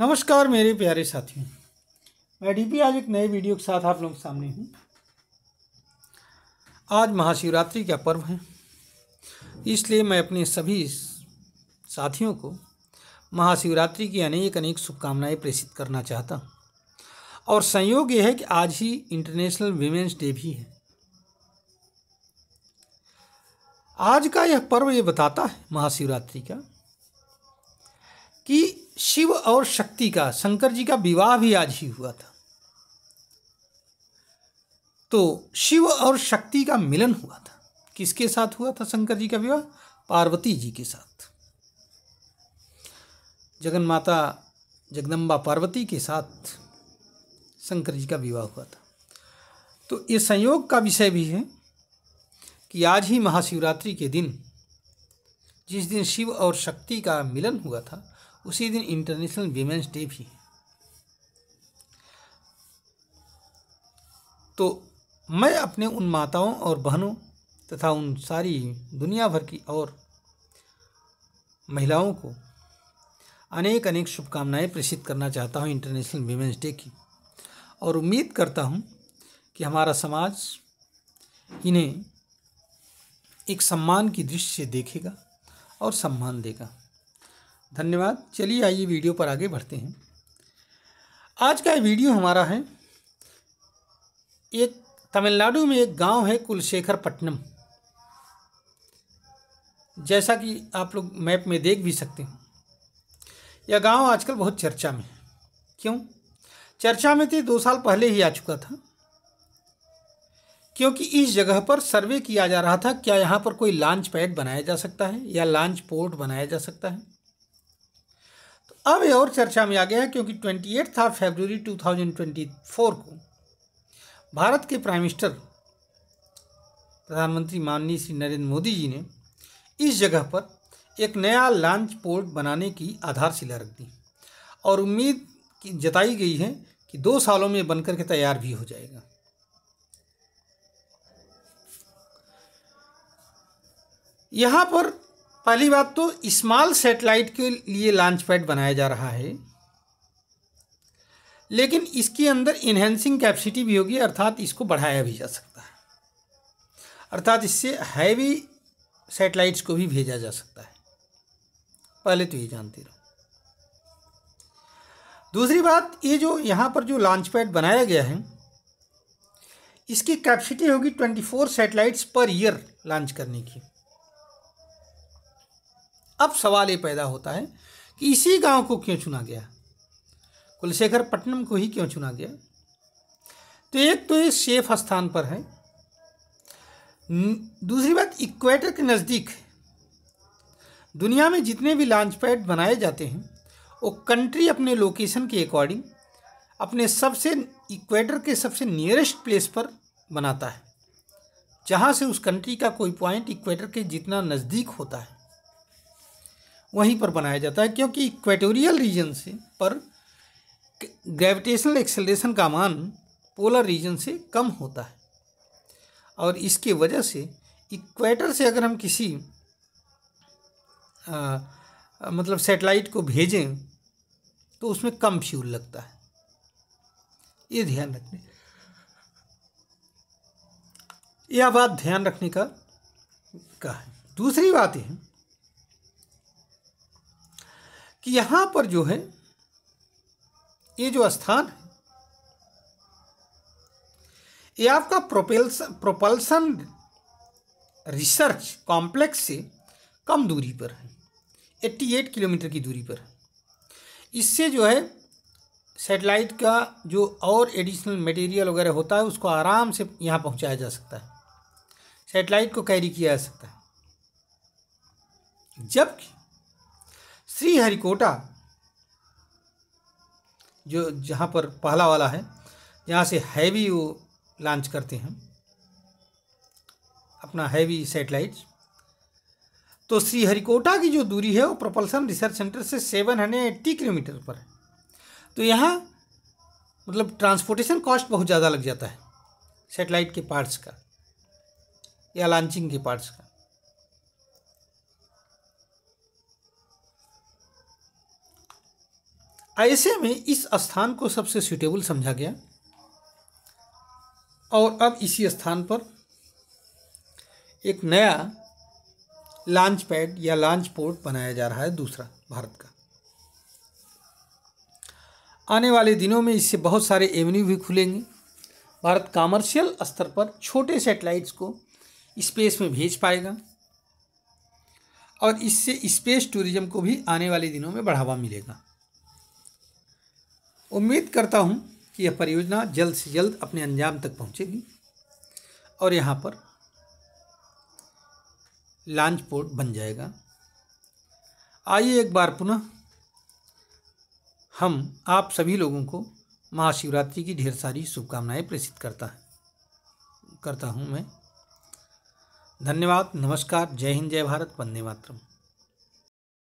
नमस्कार मेरे प्यारे साथियों मैं डीपी आज एक नए वीडियो के साथ आप लोग सामने हूँ आज महाशिवरात्रि का पर्व है इसलिए मैं अपने सभी साथियों को महाशिवरात्रि की अनेक अनेक शुभकामनाएं प्रेषित करना चाहता हूँ और संयोग यह है कि आज ही इंटरनेशनल वीमेंस डे भी है आज का यह पर्व ये बताता है महाशिवरात्रि का कि शिव और शक्ति का शंकर जी का विवाह भी आज ही हुआ था तो शिव और शक्ति का मिलन हुआ था किसके साथ हुआ था शंकर जी का विवाह पार्वती जी के साथ जगन माता जगदम्बा पार्वती के साथ शंकर जी का विवाह हुआ था तो ये संयोग का विषय भी है कि आज ही महाशिवरात्रि के दिन जिस दिन शिव और शक्ति का मिलन हुआ था उसी दिन इंटरनेशनल वीमेंस डे भी है तो मैं अपने उन माताओं और बहनों तथा उन सारी दुनिया भर की और महिलाओं को अनेक अनेक शुभकामनाएं प्रेषित करना चाहता हूं इंटरनेशनल वीमेंस डे की और उम्मीद करता हूं कि हमारा समाज इन्हें एक सम्मान की दृष्टि से देखेगा और सम्मान देगा धन्यवाद चलिए आइए वीडियो पर आगे बढ़ते हैं आज का वीडियो हमारा है एक तमिलनाडु में एक गांव है कुलशेखर पट्टनम जैसा कि आप लोग मैप में देख भी सकते हो यह गांव आजकल बहुत चर्चा में है क्यों चर्चा में थे दो साल पहले ही आ चुका था क्योंकि इस जगह पर सर्वे किया जा रहा था क्या यहाँ पर कोई लॉन्च पैड बनाया जा सकता है या लॉन्च पोर्ट बनाया जा सकता है अब ये और चर्चा में आ गया है क्योंकि twenty two thousand February four को भारत के प्राइम मिनिस्टर प्रधानमंत्री माननीय श्री नरेंद्र मोदी जी ने इस जगह पर एक नया लॉन्च पोर्ट बनाने की आधारशिला रख दी और उम्मीद जताई गई है कि दो सालों में बनकर के तैयार भी हो जाएगा यहाँ पर पहली बात तो स्मॉल सेटेलाइट के लिए लॉन्च पैड बनाया जा रहा है लेकिन इसके अंदर इन्हेंसिंग कैपेसिटी भी होगी अर्थात इसको बढ़ाया भी जा सकता है अर्थात इससे हैवी सेटेलाइट्स को भी भेजा जा सकता है पहले तो ये जानते रहो दूसरी बात ये जो यहाँ पर जो लॉन्च पैड बनाया गया है इसकी कैपेसिटी होगी ट्वेंटी फोर सेटेलाइट्स पर ईयर लॉन्च करने की अब सवाल ये पैदा होता है कि इसी गांव को क्यों चुना गया कुलशेखर पट्टनम को ही क्यों चुना गया तो एक तो ये सेफ स्थान पर है दूसरी बात इक्वेटर के नज़दीक दुनिया में जितने भी लॉन्च पैड बनाए जाते हैं वो कंट्री अपने लोकेशन के अकॉर्डिंग अपने सबसे इक्वेटर के सबसे नियरेस्ट प्लेस पर बनाता है जहाँ से उस कंट्री का कोई पॉइंट इक्वेटर के जितना नज़दीक होता है वहीं पर बनाया जाता है क्योंकि इक्वेटोरियल रीजन से पर ग्रेविटेशनल एक्सेलरेशन का मान पोलर रीजन से कम होता है और इसके वजह से इक्वेटर से अगर हम किसी आ, मतलब सेटेलाइट को भेजें तो उसमें कम फ्यूल लगता है ये ध्यान रखने यह बात ध्यान रखने का का है दूसरी बात यह कि यहां पर जो है ये जो स्थान है ये आपका प्रोपेल्सन प्रोपल्सन रिसर्च कॉम्प्लेक्स से कम दूरी पर है 88 किलोमीटर की दूरी पर है इससे जो है सेटेलाइट का जो और एडिशनल मटेरियल वगैरह होता है उसको आराम से यहाँ पहुँचाया जा सकता है सेटेलाइट को कैरी किया जा सकता है जबकि श्रीहरिकोटा जो जहाँ पर पहला वाला है जहाँ से हैवी वो लॉन्च करते हैं अपना हैवी सेटेलाइट तो श्रीहरिकोटा की जो दूरी है वो प्रोपल्सन रिसर्च सेंटर से सेवन हंड्रेड एट्टी किलोमीटर पर है तो यहाँ मतलब ट्रांसपोर्टेशन कॉस्ट बहुत ज़्यादा लग जाता है सेटेलाइट के पार्ट्स का या लॉन्चिंग के पार्ट्स का ऐसे में इस स्थान को सबसे सुटेबल समझा गया और अब इसी स्थान पर एक नया लॉन्च पैड या लॉन्च पोर्ट बनाया जा रहा है दूसरा भारत का आने वाले दिनों में इससे बहुत सारे एवेन्यू भी खुलेंगे भारत कॉमर्शियल स्तर पर छोटे सैटेलाइट्स को स्पेस में भेज पाएगा और इससे स्पेस टूरिज्म को भी आने वाले दिनों में बढ़ावा मिलेगा उम्मीद करता हूँ कि यह परियोजना जल्द से जल्द अपने अंजाम तक पहुँचेगी और यहाँ पर लॉन्च पोर्ट बन जाएगा आइए एक बार पुनः हम आप सभी लोगों को महाशिवरात्रि की ढेर सारी शुभकामनाएं प्रेषित करता है करता हूँ मैं धन्यवाद नमस्कार जय हिंद जय भारत वंदे मातरम